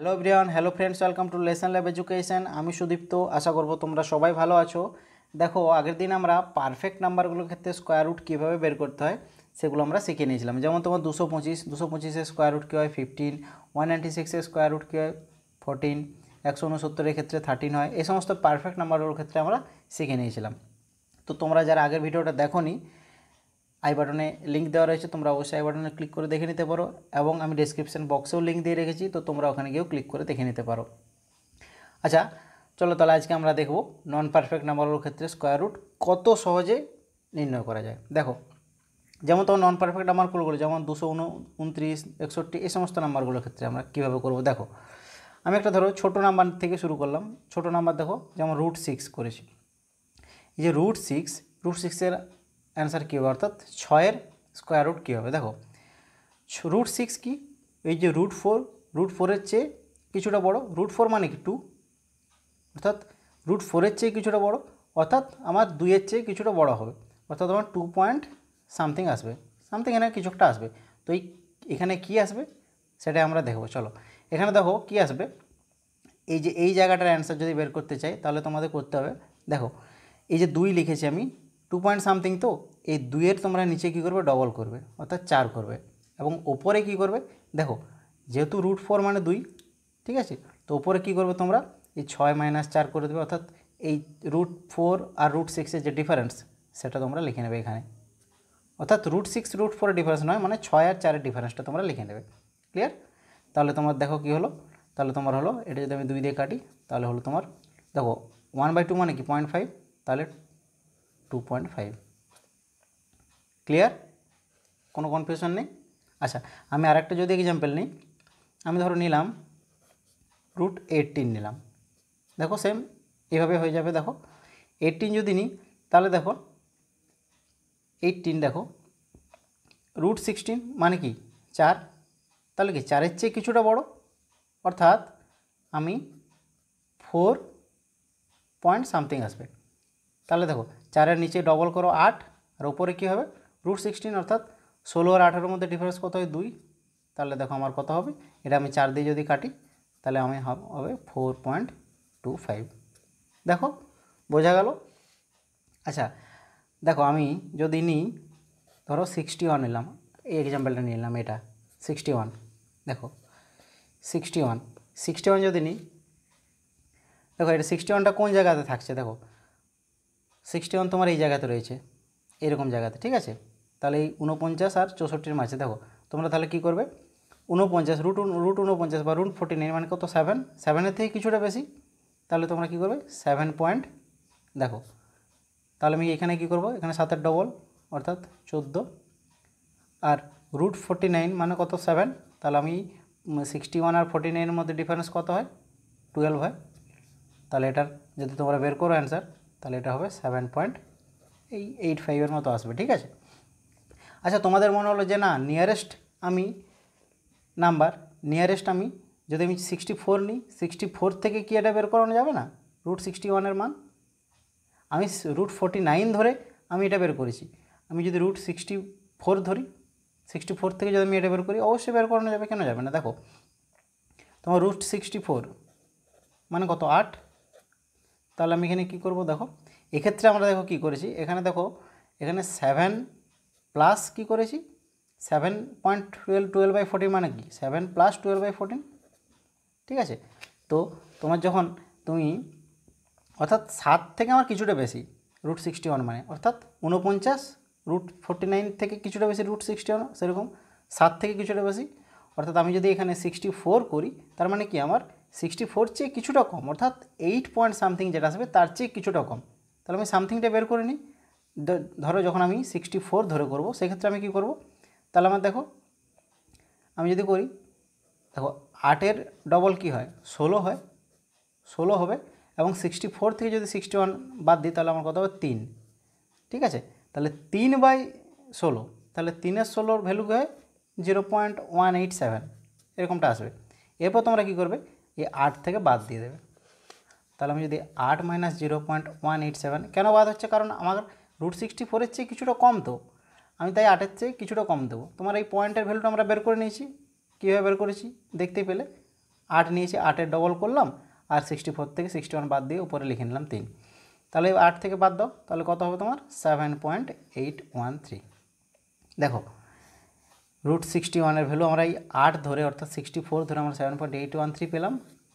Hello everyone hello friends welcome to lesson lab education আমি সুদীপ্ত আশা করব তোমরা সবাই ভালো আছো দেখো আগের দিন আমরা পারফেক্ট নাম্বারগুলোর ক্ষেত্রে স্কোয়ার রুট কীভাবে বের করতে হয় সেগুলো আমরা শিখে নিয়েছিলাম যেমন তোমার দুশো পঁচিশ দুশো পঁচিশের স্কোয়ার রুট কী হয় ফিফটিন ওয়ান নাইনটি সিক্সের স্কোয়ার রুট কী হয় ফোরটিন একশো উনসত্তরের ক্ষেত্রে থার্টিন হয় এই সমস্ত পারফেক্ট নাম্বারগুলোর ক্ষেত্রে আমরা শিখে নিয়েছিলাম তো তোমরা যারা আগের ভিডিওটা দেখো আই বাটনে লিঙ্ক দেওয়া রয়েছে তোমরা অবশ্যই আই বাটনে ক্লিক করে দেখে নিতে পারো এবং আমি ডিসক্রিপশান বক্সেও লিঙ্ক দিয়ে রেখেছি তো তোমরা ওখানে গিয়েও ক্লিক করে দেখে নিতে পারো আচ্ছা চলো তাহলে আজকে আমরা দেখব নন পারফেক্ট নাম্বারের ক্ষেত্রে স্কোয়ার রুট কত সহজে নির্ণয় করা যায় দেখো যেমন তোমার নন পারফেক্ট নাম্বারগুলো যেমন দুশো উন উনত্রিশ একষট্টি এই সমস্ত নাম্বারগুলোর ক্ষেত্রে আমরা কীভাবে করব দেখো আমি একটা ধরো ছোটো নাম্বার থেকে শুরু করলাম ছোটো নাম্বার দেখো যেমন রুট সিক্স করেছি এই যে রুট সিক্স রুট সিক্সের অ্যান্সার কী হবে অর্থাৎ ছয়ের স্কোয়ার রুট কী হবে দেখো রুট সিক্স কি এই যে রুট ফোর রুট ফোরের চেয়ে কিছুটা বড় রুট ফোর মানে কি টু অর্থাৎ রুট ফোরের চেয়ে কিছুটা বড় অর্থাৎ আমার দুইয়ের চেয়ে কিছুটা বড় হবে অর্থাৎ আমার টু পয়েন্ট সামথিং আসবে সামথিং এখানে কিছু একটা আসবে তো এই এখানে কি আসবে সেটা আমরা দেখব চলো এখানে দেখো কি আসবে এই যে এই জায়গাটার অ্যান্সার যদি বের করতে চাই তাহলে তোমাদের করতে হবে দেখো এই যে দুই লিখেছি আমি টু পয়েন্ট সামথিং তো এই দুয়ের তোমরা নিচে কী করবে ডবল করবে অর্থাৎ চার করবে এবং ওপরে কি করবে দেখো যেহেতু রুট ফোর মানে দুই ঠিক আছে তো ওপরে কি করবে তোমরা এই ছয় মাইনাস চার করে দেবে অর্থাৎ এই রুট ফোর আর রুট সিক্সের যে ডিফারেন্স সেটা তোমরা লিখে নেবে এখানে অর্থাৎ রুট সিক্স রুট ফোরের ডিফারেন্স নয় মানে ছয় আর চারের ডিফারেন্সটা তোমরা লিখে নেবে ক্লিয়ার তাহলে তোমার দেখো কি হলো তাহলে তোমার হলো এটা যদি আমি দুই দিয়ে কাটি তাহলে হলো তোমার দেখো ওয়ান বাই টু মানে কি পয়েন্ট ফাইভ তাহলে টু পয়েন্ট ফাইভ ক্লিয়ার কোনো কনফিউশন নেই আচ্ছা আমি আরেকটা যদি এক্সাম্পল নিই আমি ধরো নিলাম রুট এইটিন নিলাম দেখো সেম এভাবে হয়ে যাবে দেখো এইটিন যদি নিই তাহলে দেখো এইটিন দেখো রুট সিক্সটিন মানে কি চার তাহলে কি চারের চেয়ে কিছুটা বড় অর্থাৎ আমি ফোর পয়েন্ট সামথিং আসবে তাহলে দেখো চারের নিচে ডবল করো আট আর ওপরে কী হবে রুট সিক্সটিন অর্থাৎ ষোলো আর আঠেরোর মধ্যে ডিফারেন্স কত হয় দুই তাহলে দেখো আমার কত হবে এটা আমি চার দিয়ে যদি কাটি তাহলে আমি হবে ফোর পয়েন্ট টু ফাইভ দেখো বোঝা গেল আচ্ছা দেখো আমি যদি নিই ধরো সিক্সটি ওয়ান নিলাম এই এক্সাম্পলটা নিয়ে নিলাম এটা সিক্সটি ওয়ান দেখো সিক্সটি ওয়ান সিক্সটি ওয়ান যদি নিই দেখো এটা সিক্সটি ওয়ানটা কোন জায়গাতে থাকছে দেখো সিক্সটি ওয়ান তোমার এই জায়গাতে রয়েছে এরকম জায়গাতে ঠিক আছে তাহলে এই উনপঞ্চাশ আর চৌষট্টির মাঝে দেখো তোমরা তাহলে কী করবে উনপঞ্চাশ রুট রুট উনপঞ্চাশ বা রুট ফোর্টি নাইন মানে কত সেভেন সেভেনের থেকে কিছুটা বেশি তাহলে তোমরা কী করবে সেভেন পয়েন্ট দেখো তাহলে আমি এখানে কি করব এখানে সাতের ডবল অর্থাৎ চোদ্দো আর রুট ফোর্টি নাইন মানে কত সেভেন তাহলে আমি সিক্সটি ওয়ান আর ফোর্টি নাইনের মধ্যে ডিফারেন্স কত হয় টুয়েলভ হয় তাহলে এটার যদি তোমরা বের করো অ্যান্সার তাহলে এটা হবে সেভেন পয়েন্ট এই এইট ফাইভের মতো আসবে ঠিক আছে আচ্ছা তোমাদের মনে হলো যে না নিয়ারেস্ট আমি নাম্বার নিয়ারেস্ট আমি যদি আমি সিক্সটি ফোর নিই সিক্সটি ফোর থেকে কি এটা বের করানো যাবে না রুট সিক্সটি ওয়ানের মান আমি রুট ফোর্টি নাইন ধরে আমি এটা বের করেছি আমি যদি রুট সিক্সটি ফোর ধরি সিক্সটি ফোর থেকে যদি আমি এটা বের করি অবশ্যই বের করানো যাবে কেন যাবে না দেখো তোমার রুট সিক্সটি ফোর মানে কত আট তাহলে আমি এখানে কি করব দেখো এক্ষেত্রে আমরা দেখো কি করেছি এখানে দেখো এখানে সেভেন প্লাস কি করেছি seven point twelve twelve by fourteen মানে কি seven plus twelve by fourteen ঠিক আছে তো তোমার যখন তুমি অর্থাৎ সাত থেকে আমার কিছুটা বেশি রুট সিক্সটি ওয়ান মানে অর্থাৎ উনপঞ্চাশ রুট ফোরটি নাইন থেকে কিছুটা বেশি রুট সিক্সটি ওয়ান সেরকম সাত থেকে কিছুটা বেশি অর্থাৎ আমি যদি এখানে সিক্সটি ফোর করি তার মানে কি আমার সিক্সটি ফোর চেয়ে কিছুটা কম অর্থাৎ এইট পয়েন্ট সামথিং যেটা আসবে তার চেয়ে কিছুটা কম তাহলে আমি সামথিংটা বের করে নিই ধরো যখন আমি সিক্সটি ফোর ধরে করবো সেক্ষেত্রে আমি কি করব তাহলে আমার দেখো আমি যদি করি দেখো আটের ডবল কি হয় ষোলো হয় ষোলো হবে এবং সিক্সটি ফোর থেকে যদি সিক্সটি ওয়ান বাদ দিই তাহলে আমার কত হবে তিন ঠিক আছে তাহলে তিন বাই ষোলো তাহলে তিনের ষোলোর ভ্যালু হয় zero point one eight seven এরকমটা আসবে এরপর তোমরা কী করবে এই আট থেকে বাদ দিয়ে দেবে তাহলে আমি যদি আট minus zero point one eight seven কেন বাদ হচ্ছে কারণ আমার রুট সিক্সটি ফোরের চেয়ে কিছুটা কম তো আমি তাই আটের চেয়ে কিছুটা কম দেবো তোমার এই পয়েন্টের ভ্যালুটা আমরা বের করে নিয়েছি কীভাবে বের করেছি দেখতে পেলে আট নিয়েছি আটের ডবল করলাম আর সিক্সটি ফোর থেকে সিক্সটি ওয়ান বাদ দিয়ে উপরে লিখে নিলাম তিন তাহলে আট থেকে বাদ দাও তাহলে কত হবে তোমার seven point eight one three দেখো রুট সিক্সটি ওয়ানের ভ্যালু আমরা এই আট ধরে অর্থাৎ সিক্সটি ফোর ধরে আমরা seven point eight one three পেলাম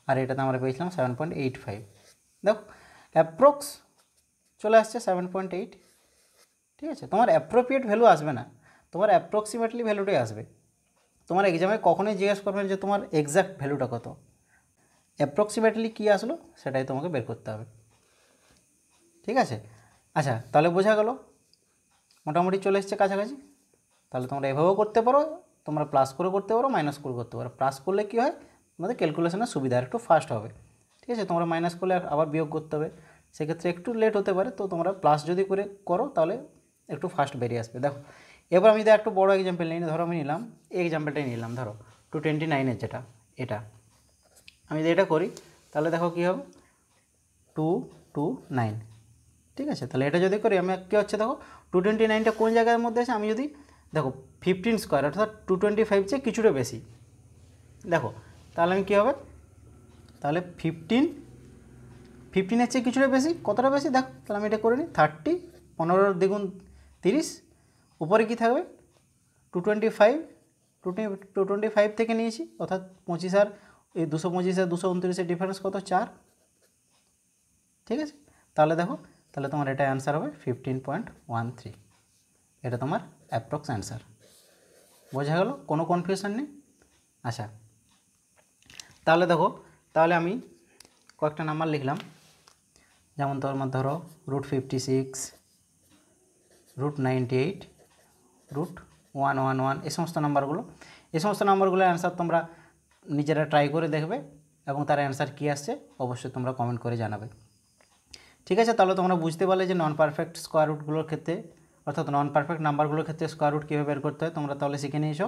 আর এটাতে আমরা পেয়েছিলাম সেভেন পয়েন্ট এইট ফাইভ দেখো অ্যাপ্রক্স চলে আসছে সেভেন পয়েন্ট এইট ঠিক আছে তোমার অ্যাপ্রোপ্রিয়েট ভ্যালু আসবে না তোমার অ্যাপ্রক্সিমেটলি ভ্যালুটাই আসবে তোমার এক্সামে কখনোই জিজ্ঞেস করবেন যে তোমার এক্স্যাক্ট ভ্যালুটা কত অ্যাপ্রক্সিমেটলি কী আসলো সেটাই তোমাকে বের করতে হবে ঠিক আছে আচ্ছা তাহলে বোঝা গেল মোটামুটি চলে এসছে কাছাকাছি তাহলে তোমরা এভাবেও করতে পারো তোমরা প্লাস করে করতে পারো মাইনাস করে করতে পারো প্লাস করলে কী হয় তোমাদের ক্যালকুলেশনের সুবিধা একটু ফাস্ট হবে ঠিক আছে তোমরা মাইনাস করলে আবার বিয়োগ করতে হবে সেক্ষেত্রে একটু লেট হতে পারে তো তোমরা প্লাস যদি করে করো তাহলে একটু ফাস্ট বেরিয়ে আসবে দেখো এবার আমি যদি একটু বড় এক্সাম্পল নিই ধরো আমি নিলাম এই এক্সাম্পলটাই নিলাম ধরো টু টোয়েন্টি নাইনের যেটা এটা আমি যদি এটা করি তাহলে দেখো কী হবে টু টু নাইন ঠিক আছে তাহলে এটা যদি করি আমি কী হচ্ছে দেখো টু টোয়েন্টি নাইনটা কোন জায়গার মধ্যে আছে আমি যদি দেখো ফিফটিন স্কোয়ার অর্থাৎ টু টোয়েন্টি ফাইভ চেয়ে কিছুটা বেশি দেখো তাহলে আমি কী হবে তাহলে ফিফটিন ফিফটিনের চেয়ে কিছুটা বেশি কতটা বেশি দেখো তাহলে আমি এটা করে নিই থার্টি পনেরো দ্বিগুণ তিরিশ উপরে কী থাকবে two twenty five two two twenty five থেকে নিয়েছি অর্থাৎ পঁচিশ আর এই দুশো পঁচিশ আর দুশো উনত্রিশের ডিফারেন্স কত চার ঠিক আছে তাহলে দেখো তাহলে তোমার এটা অ্যান্সার হবে ফিফটিন পয়েন্ট ওয়ান থ্রি এটা তোমার অ্যাপ্রক্স অ্যান্সার বোঝা গেল কোনো কনফিউশন নেই আচ্ছা তাহলে দেখো তাহলে আমি কয়েকটা নাম্বার লিখলাম যেমন তোমার ধরো root fifty six root ninety eight root one one one এই সমস্ত নাম্বারগুলো এই সমস্ত নাম্বারগুলোর অ্যান্সার তোমরা নিজেরা ট্রাই করে দেখবে এবং তার অ্যান্সার কী আসছে অবশ্যই তোমরা কমেন্ট করে জানাবে ঠিক আছে তাহলে তোমরা বুঝতে পারলে যে নন পারফেক্ট স্কোয়ার রুটগুলোর ক্ষেত্রে অর্থাৎ নন পারফেক্ট নাম্বারগুলোর ক্ষেত্রে স্কোয়ার রুট কীভাবে বের করতে হয় তোমরা তাহলে শিখে নিয়েছো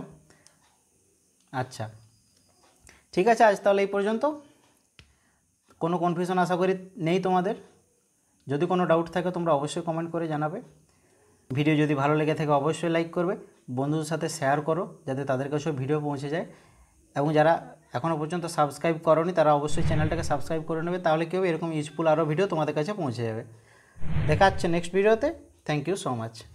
আচ্ছা ঠিক আছে আজ তাহলে এই পর্যন্ত কোনো কনফিউশন আশা করি নেই তোমাদের যদি কোনো ডাউট থাকে তোমরা অবশ্যই কমেন্ট করে জানাবে ভিডিও যদি ভালো লেগে থাকে অবশ্যই লাইক করবে বন্ধুদের সাথে শেয়ার করো যাতে তাদের কাছেও ভিডিও পৌঁছে যায় এবং যারা এখনও পর্যন্ত সাবস্ক্রাইব করনি তারা অবশ্যই চ্যানেলটাকে সাবস্ক্রাইব করে নেবে তাহলে কেউ এরকম ইউজফুল আরও ভিডিও তোমাদের কাছে পৌঁছে যাবে দেখা নেক্সট ভিডিওতে Thank you so much.